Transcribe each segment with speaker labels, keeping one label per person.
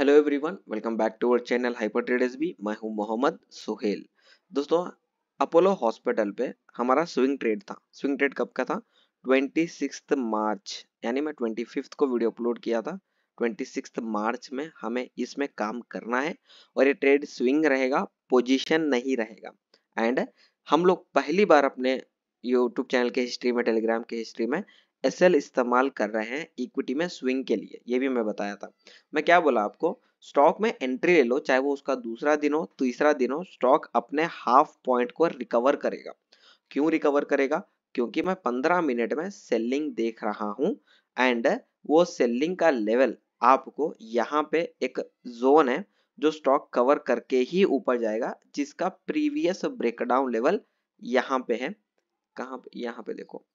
Speaker 1: hello everyone welcome back to our channel hyper trade S B मैं हूं मोहम्मद सोहेल दोस्तों Apollo hospital पे हमारा स्विंग ट्रेड था स्विंग ट्रेड कब का था 26 मार्च यानी मैं 25 को वीडियो अपलोड किया था 26 मार्च में हमें इसमें काम करना है और ये ट्रेड स्विंग रहेगा पोजिशन नहीं रहेगा एंड हम लोग पहली बार अपने यूट्यूब चैनल के हिस्ट्री में टेलीग्राम के हिस्ट्री में एसएल इस्तेमाल कर रहे हैं इक्विटी में स्विंग के लिए ये भी मैं बताया था मैं क्या बोला आपको स्टॉक में एंट्री ले लो चाहे वो उसका दूसरा दिन हो तीसरा दिन हो स्टॉक अपने हाफ पॉइंट को रिकवर करेगा क्यों रिकवर करेगा क्योंकि मैं पंद्रह मिनट में सेलिंग देख रहा हूं एंड वो सेलिंग का लेवल आपको यहाँ पे एक जोन है जो स्टॉक कवर करके ही ऊपर जाएगा जिसका प्रीवियस ब्रेकडाउन लेवल यहाँ पे है कहा यहाँ पे देखो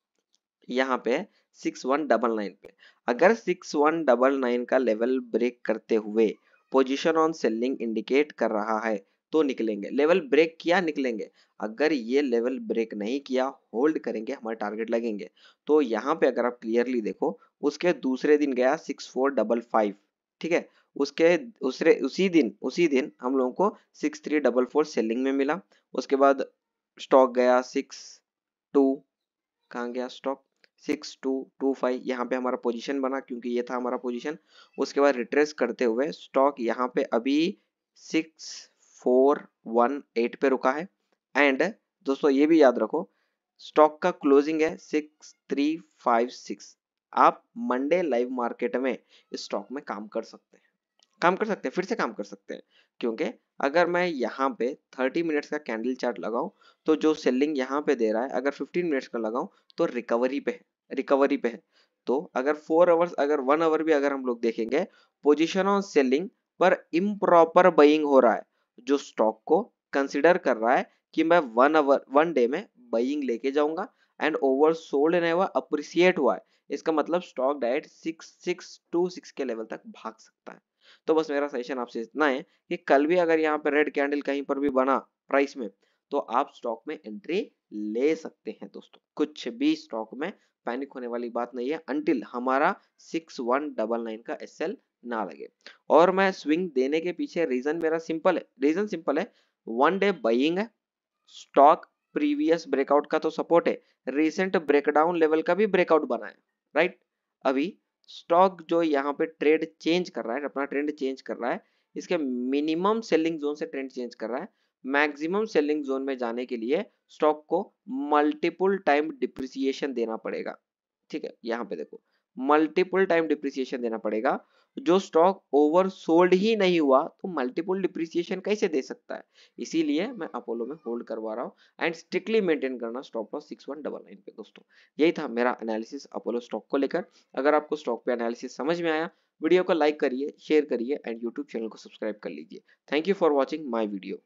Speaker 1: यहाँ पे सिक्स वन डबल नाइन पे अगर सिक्स वन डबल नाइन का लेवल ब्रेक करते हुए पोजीशन ऑन सेलिंग इंडिकेट कर रहा है तो निकलेंगे लेवल ब्रेक किया निकलेंगे अगर ये लेवल ब्रेक नहीं किया होल्ड करेंगे हमारे टारगेट लगेंगे तो यहाँ पे अगर आप क्लियरली देखो उसके दूसरे दिन गया सिक्स फोर डबल फाइव ठीक है उसके दूसरे उसी दिन उसी दिन हम लोगों को six three double four selling में मिला उसके बाद स्टॉक गया सिक्स टू कहाँ गया stock six two two five यहाँ पे हमारा पोजीशन बना क्योंकि ये था हमारा पोजीशन उसके बाद रिट्रेस करते हुए स्टॉक यहाँ पे अभी सिक्स फोर वन एट पे रुका है एंड दोस्तों ये भी याद रखो स्टॉक का क्लोजिंग है सिक्स थ्री फाइव सिक्स आप मंडे लाइव मार्केट में स्टॉक में काम कर सकते हैं काम कर सकते हैं फिर से काम कर सकते हैं क्योंकि अगर मैं यहाँ पे 30 मिनट्स का कैंडल चार्ट लगाऊं तो जो सेलिंग यहाँ पे दे रहा है अगर 15 मिनट्स का लगाऊं तो रिकवरी पे है रिकवरी पे है तो अगर फोर आवर्स अगर वन आवर भी अगर हम लोग देखेंगे पोजिशन ऑन सेलिंग पर इम्प्रॉपर बइंग हो रहा है जो स्टॉक को कंसिडर कर रहा है कि मैं वन आवर वन डे में बइंग लेके जाऊंगा एंड ओवर सोल्ड ने हुआ अप्रिसिएट हुआ है इसका मतलब stock direct six six two six के लेवल तक भाग सकता है तो बस मेरा सजेशन आपसे इतना है कि कल भी अगर यहाँ पर रेड कैंडल कहीं पर भी बना प्राइस में तो आप स्टॉक में एंट्री ले सकते हैं दोस्तों कुछ भी स्टॉक में पैनिक होने वाली बात नहीं है अंटिल हमारा सिक्स वन डबल नाइन का एस एल ना लगे और मैं स्विंग देने के पीछे रीजन मेरा सिंपल है रीजन सिंपल है वन डे बाइंग है स्टॉक प्रीवियस ब्रेकआउट का तो सपोर्ट है रिसेंट ब्रेकडाउन लेवल का भी ब्रेकआउट बना है राइट अभी स्टॉक जो यहाँ पे ट्रेड चेंज कर रहा है अपना ट्रेंड चेंज कर रहा है इसके मिनिमम सेलिंग जोन से ट्रेंड चेंज कर रहा है मैक्सिमम सेलिंग जोन में जाने के लिए स्टॉक को मल्टीपल टाइम डिप्रिसिएशन देना पड़ेगा ठीक है यहाँ पे देखो मल्टीपल टाइम डिप्रिसिएशन देना पड़ेगा जो स्टॉक ओवर सोल्ड ही नहीं हुआ तो मल्टीपल डिप्रिसिएशन कैसे दे सकता है इसीलिए मैं अपोलो में होल्ड करवा रहा हूँ एंड स्ट्रिक्टली मेंटेन करना stop loss six one double nine पे दोस्तों यही था मेरा एनालिसिस अपोलो स्टॉक को लेकर अगर आपको स्टॉक पे एनालिसिस समझ में आया वीडियो को लाइक करिए शेयर करिए एंड यूट्यूब चैनल को सब्सक्राइब कर लीजिए thank you for watching my video